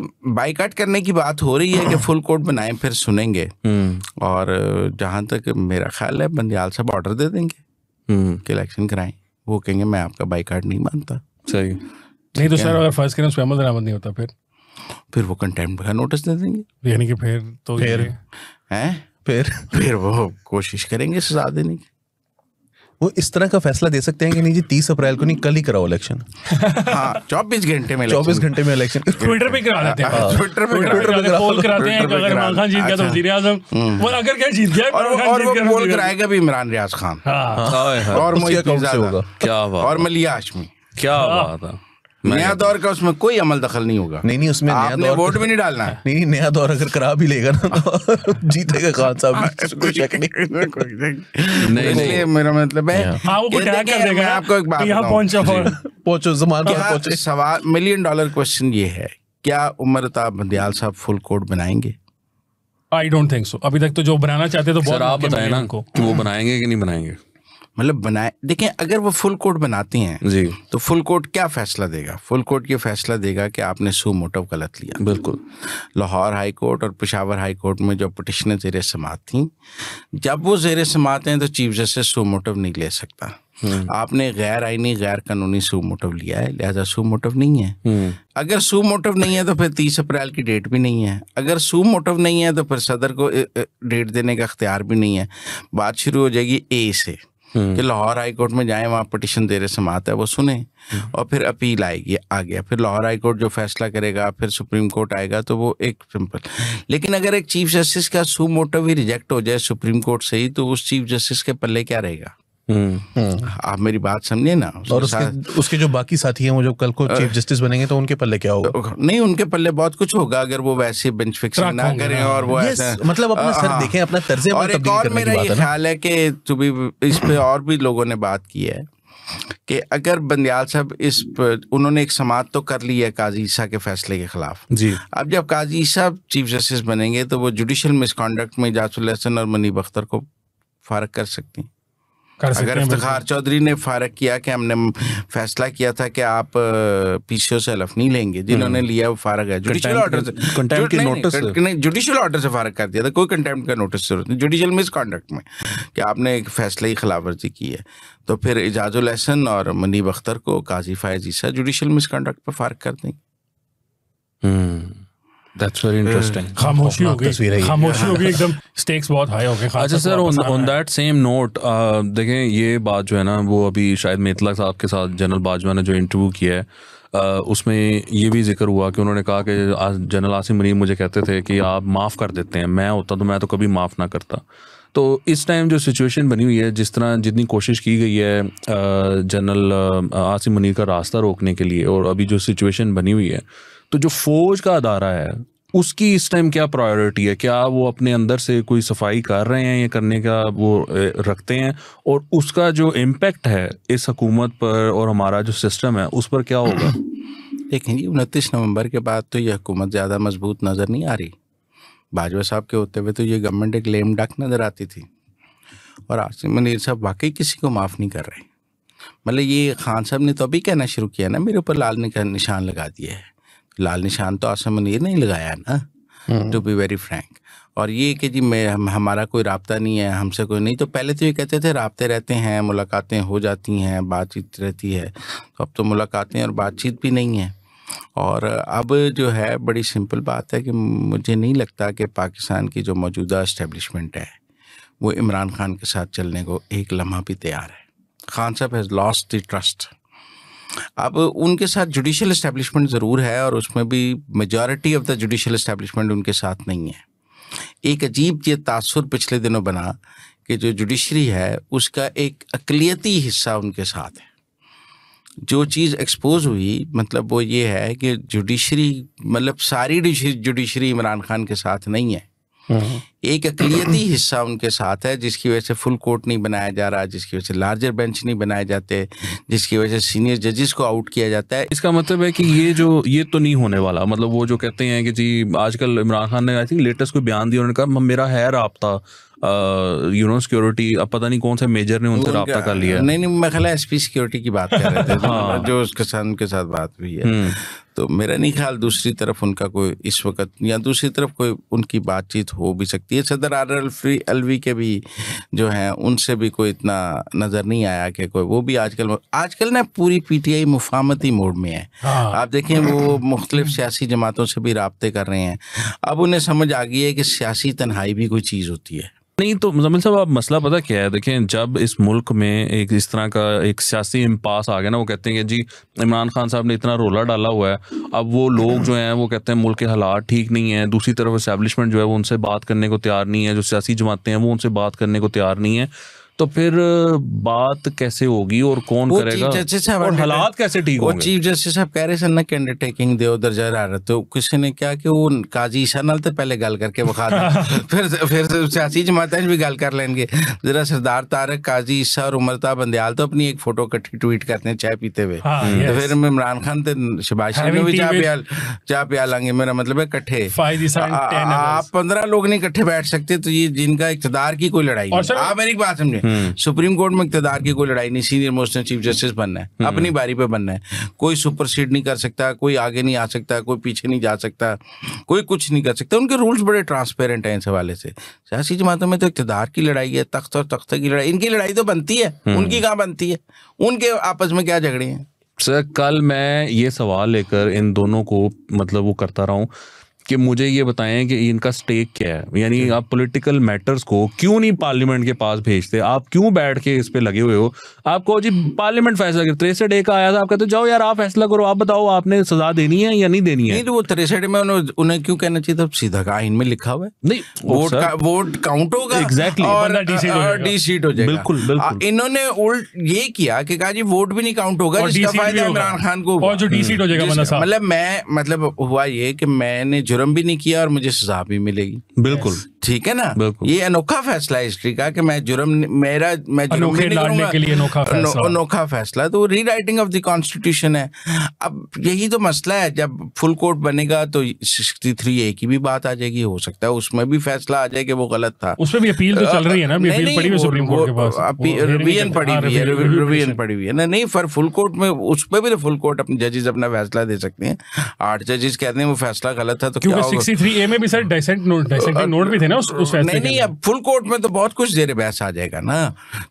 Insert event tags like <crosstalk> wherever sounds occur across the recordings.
Boycott करने की बात हो रही है कि <clears throat> फुल कोर्ट बनाएं फिर सुनेंगे हम्म। और जहाँ तक मेरा ख्याल है बंदियाल साहब ऑर्डर दे देंगे हम्म। कि इलेक्शन कराएं वो कहेंगे मैं आपका बाइकाट नहीं मानता सही नहीं तो सर अगर फर्स्ट करें उस अमल दरामद नहीं होता फिर फिर वो कंटेम्प्ट का नोटिस दे देंगे यानी कि फिर तो फिर हैं फिर फिर वो कोशिश करेंगे सजा देने की वो इस तरह का फैसला दे सकते हैं कि नहीं जी तीस अप्रैल को नहीं कल ही कराओ इलेक्शन <laughs> हाँ, चौबीस घंटे में चौबीस घंटे में इलेक्शन ट्विटर <laughs> पे करा लेते हैं ट्विटर हाँ, पे कराते हैं अगर इमरान खान तो अच्छा। हम्म। तो तो भी इमरान रियाज खान हाँ। और और मलिया हाशमी क्या बात है नया दौर का उसमें कोई अमल दखल नहीं होगा नहीं नहीं उसमें नया दौर वोट भी नहीं डालना है <laughs> नहीं नहीं नया दौर अगर करा भी लेगा ना तो <laughs> जीतेगा खान साहब हाँ, कोई <laughs> नहीं नहीं नहीं मेरा मतलब है हाँ, हाँ वो कर देगा आपको एक बात तो यहाँ पहुंचो पहुंचो जमान तो हाँ, पहुंचे सवाल मिलियन डॉलर क्वेश्चन ये है क्या उमर ताब बंदियाल साहब फुल कोर्ट बनाएंगे आई डोंट थिंक सो अभी तक तो जो बनाना चाहते तो बहुत आप बताए ना कि वो बनाएंगे कि नहीं बनाएंगे मतलब बनाए देखें अगर वो फुल कोर्ट बनाती हैं जी तो फुल कोर्ट क्या फैसला देगा फुल कोर्ट ये फैसला देगा कि आपने सू मोटव गलत लिया बिल्कुल लाहौर हाई कोर्ट और पिशावर हाई कोर्ट में जो पटिशनें जेर समात थी जब वो जेर समात हैं तो चीफ जस्टिस सू मोटव नहीं ले सकता हम्म। आपने गैर आईनी गैर कानूनी सू मोटव लिया है लिहाजा सू मोटव नहीं है हम्म। अगर सू मोटव नहीं है तो फिर तीस अप्रैल की डेट भी नहीं है अगर सू मोटव नहीं है तो फिर सदर को डेट देने का अख्तियार भी नहीं है बात शुरू हो जाएगी ए से हम्म। कि लाहौर हाई कोर्ट में जाएं वहाँ पटिशन देर समात है वो सुने हम्म। और फिर अपील आएगी आ गया फिर लाहौर हाई कोर्ट जो फैसला करेगा फिर सुप्रीम कोर्ट आएगा तो वो एक सिंपल लेकिन अगर एक चीफ जस्टिस का सू मोटो भी रिजेक्ट हो जाए सुप्रीम कोर्ट से ही तो उस चीफ जस्टिस के पल्ले क्या रहेगा हम्म। आप मेरी बात समझे ना और उसके, उसके जो बाकी साथी हैं वो जो कल को चीफ जस्टिस बनेंगे तो उनके पल्ले क्या होगा नहीं उनके पल्ले बहुत कुछ होगा अगर वो वैसे बेंच फिक्सिंग ना करें हाँ। और वो ऐसा मतलब अपना सर हाँ। देखें अपना तर्ज और एक और मेरा ये ख्याल है कि भी इस पे और भी लोगों ने बात की है कि अगर बंदयाल साहब इस उन्होंने एक समात तो कर ली है काजी ईसा के फैसले के खिलाफ जी अब जब काजी ईसा चीफ जस्टिस बनेंगे तो वो जुडिशल मिसकॉन्डक्ट में जासुल हसन और मनीब अख्तर को फारक कर सकती हैं कर सकते अगर इफ्तार चौधरी ने फारक किया कि हमने फैसला किया था कि आप पीछे से हलफ नहीं लेंगे जिन्होंने हम्म। लिया वो फारक है जुडिशियल ऑर्डर से जुडिशियल ऑर्डर से फारक कर दिया था कोई कंटेम्प्ट का नोटिस जरूरत नहीं जुडिशियल मिसकॉन्डक्ट में कि आपने एक फैसले की खिलाफवर्जी की है तो फिर एजाज उलहसन और मनीब अख्तर को काजी फायजीसा जुडिशल कॉन्डक्ट पर फारक कर देंगे हम्म। खामोशी हो गई खामोशी हो गई एकदम स्टेक्स बहुत हाई हो गए अच्छा sir on that same note देखें ये बात जो है ना वो अभी शायद मेतला साहब के साथ जनरल बाजवा ने जो इंटरव्यू किया है uh, उसमें ये भी जिक्र हुआ कि उन्होंने कहा कि जनरल आसिम मरीम मुझे कहते थे कि आप माफ़ कर देते हैं मैं होता तो मैं तो कभी माफ़ ना करता तो इस टाइम जो सिचुएशन बनी हुई है जिस तरह जितनी कोशिश की गई है uh, general uh, Asim Munir का रास्ता रोकने के लिए और अभी जो सिचुएशन बनी हुई है तो जो फौज का अदारा है उसकी इस टाइम क्या प्रायोरिटी है क्या वो अपने अंदर से कोई सफाई कर रहे हैं या करने का वो रखते हैं और उसका जो इम्पेक्ट है इस हकूमत पर और हमारा जो सिस्टम है उस पर क्या होगा <clears throat> देखें जी उनतीस नवंबर के बाद तो ये हुकूमत ज़्यादा मजबूत नज़र नहीं आ रही बाजवा साहब के होते हुए तो ये गवर्नमेंट एक लेम डक नज़र आती थी और आसिम मनीर साहब वाकई किसी को माफ़ नहीं कर रहे मतलब ये खान साहब ने तो अभी कहना शुरू किया ना मेरे ऊपर लाल निशान लगा दिया है लाल निशान तो आसम ने नहीं लगाया ना टू बी वेरी फ्रैंक और ये कि जी मैं हम, हमारा कोई रबता नहीं है हमसे कोई नहीं तो पहले तो ये कहते थे रबते रहते हैं मुलाकातें हो जाती हैं बातचीत रहती है तो अब तो मुलाकातें और बातचीत भी नहीं है और अब जो है बड़ी सिंपल बात है कि मुझे नहीं लगता कि पाकिस्तान की जो मौजूदा इस्टेब्लिशमेंट है वो इमरान खान के साथ चलने को एक लम्हा भी तैयार है खान साहब हैज़ लॉस द ट्रस्ट अब उनके साथ जुडिशल इस्टेब्लिशमेंट ज़रूर है और उसमें भी majority of the judicial establishment उनके साथ नहीं है एक अजीब ये तासर पिछले दिनों बना कि जो जुडिशरी है उसका एक अकलीती हिस्सा उनके साथ है जो चीज़ एक्सपोज हुई मतलब वो ये है कि जुडिशरी मतलब सारी जुडिशरी इमरान खान के साथ नहीं है हम्म। एक अकलीती हिस्सा उनके साथ है जिसकी वजह से फुल कोर्ट नहीं बनाया जा रहा जिसकी वजह से लार्जर बेंच नहीं बनाए जाते जिसकी वजह से सीनियर जजेस को आउट किया जाता है इसका मतलब है कि ये जो ये तो नहीं होने वाला मतलब वो जो कहते हैं कि जी आजकल इमरान खान ने आई थिंक लेटेस्ट कोई बयान दिया उन्होंने कहा मेरा है रहा यू नो सिक्योरिटी अब पता नहीं कौन सा मेजर ने उनसे रहा कर लिया नहीं नहीं मैं ख्याल एसपी सिक्योरिटी की बात कर रहे थे <laughs> हाँ। मतलब जो उसके साथ उनके साथ बात हुई है हम्म। तो मेरा नहीं ख्याल दूसरी तरफ उनका कोई इस वक्त या दूसरी तरफ कोई उनकी बातचीत हो भी सकती सकती है सदर आर अल्फी अलवी के भी जो हैं उनसे भी कोई इतना नज़र नहीं आया कि कोई वो भी आजकल आजकल ना पूरी पीटीआई मुफामती मोड में है हाँ। आप देखें वो मुख्तलिफ सियासी जमातों से भी रबते कर रहे हैं अब उन्हें समझ आ गई है कि सियासी तनहाई भी कोई चीज़ होती है नहीं तो मुजमिल साहब आप मसला पता क्या है देखें जब इस मुल्क में एक इस तरह का एक सियासी इम्पास आ गया ना वो कहते हैं कि जी इमरान खान साहब ने इतना रोला डाला हुआ है अब वो लोग जो हैं वो कहते हैं मुल्क के हालात ठीक नहीं है दूसरी तरफ इस्टेबलिशमेंट जो है वो उनसे बात करने को तैयार नहीं है जो सियासी जमातें हैं वो उनसे बात करने को तैयार नहीं है तो फिर बात कैसे होगी और कौन करेगा और हालात कैसे ठीक होंगे चीफ जस्टिस साहब कह रहे सर ना कैंडिडेट टेकिंग दे उधर जा रहा तो किसी ने क्या कि वो काजी ईशा नाल तो पहले गल करके बखा दे <laughs> फिर फिर सियासी जमात भी गल कर लेंगे जरा सरदार तारक काजी ईशा और उमरता बंदयाल तो अपनी एक फोटो इकट्ठी ट्वीट करते हैं चाय पीते हुए हाँ, तो फिर इमरान खान तो शबाज शरीफ भी चाय पिया चाय पिया लेंगे मेरा मतलब है इकट्ठे आप पंद्रह लोग नहीं इकट्ठे बैठ सकते तो ये जिनका इकतदार की कोई लड़ाई आप मेरी बात समझे है हम्म। सुप्रीम कोर्ट में इकतदार की कोई लड़ाई नहीं सीनियर मोस्ट चीफ जस्टिस बनना है हम्म। अपनी बारी पे बनना है कोई सुपरसीड नहीं कर सकता कोई आगे नहीं आ सकता कोई पीछे नहीं जा सकता कोई कुछ नहीं कर सकता उनके रूल्स बड़े ट्रांसपेरेंट हैं इस हवाले से सियासी जमातों में तो इकतदार की लड़ाई है तख्त और तख्त की लड़ाई इनकी लड़ाई तो बनती है हम्म। उनकी कहाँ बनती है उनके आपस में क्या झगड़े हैं सर कल मैं ये सवाल लेकर इन दोनों को मतलब वो करता रहा हूँ कि मुझे ये बताएं कि इनका स्टेक क्या है यानी आप पॉलिटिकल मैटर्स को क्यों नहीं पार्लियामेंट के पास भेजते आप क्यों बैठ के इस पे लगे हुए हो आपको जी पार्लियामेंट फैसला कर तिरसठ ए का आया था आप कहते जाओ यार आप फैसला करो आप बताओ आपने सजा देनी है या नहीं देनी है नहीं तो वो तिरसठ में उन्हें उन्हें क्यों कहना चाहिए था सीधा आइन में लिखा हुआ है नहीं वोट वोट काउंट होगा एग्जैक्टली डी सीट हो जाए बिल्कुल बिल्कुल इन्होंने उल्ट ये किया कि कहा जी वोट भी नहीं काउंट होगा इमरान खान को जो डी सीट हो जाएगा मतलब मैं मतलब हुआ ये कि मैंने जुर्म भी नहीं किया और मुझे सजा भी मिलेगी बिल्कुल ठीक है ना ये अनोखा फैसला है हिस्ट्री का कि मैं जुर्म मेरा मैं जुर्म नहीं के लिए अनोखा फैसला अनोखा फैसला तो रीराइटिंग ऑफ द कॉन्स्टिट्यूशन है अब यही तो मसला है जब फुल कोर्ट बनेगा तो सिक्सटी थ्री ए की भी बात आ जाएगी हो सकता है उसमें भी फैसला आ जाए कि वो गलत था उसमें भी अपील तो चल रही है ना अपील पड़ी हुई सुप्रीम कोर्ट के पास रिवीजन हाँ, पड़ी हुई है रिवीजन पड़ी हुई है ना नहीं पर फुल कोर्ट में उस पर भी तो फुल कोर्ट अपने जजेस अपना फैसला दे सकते हैं आठ जजेस कहते हैं वो फैसला गलत था तो क्योंकि 63 ए में भी sir dissent note dissent note भी थे ना उस, उस नहीं नहीं अब फुल कोर्ट में तो बहुत कुछ देर बहस आ जाएगा ना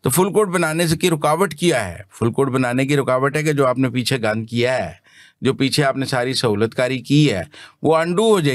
तो फुल कोर्ट बनाने से की रुकावट किया है फुल कोर्ट बनाने की रुकावट है कि जो आपने पीछे गंद किया है जो पीछे आपने सारी सहूलतकारी की है वो अंडू हो जाएगी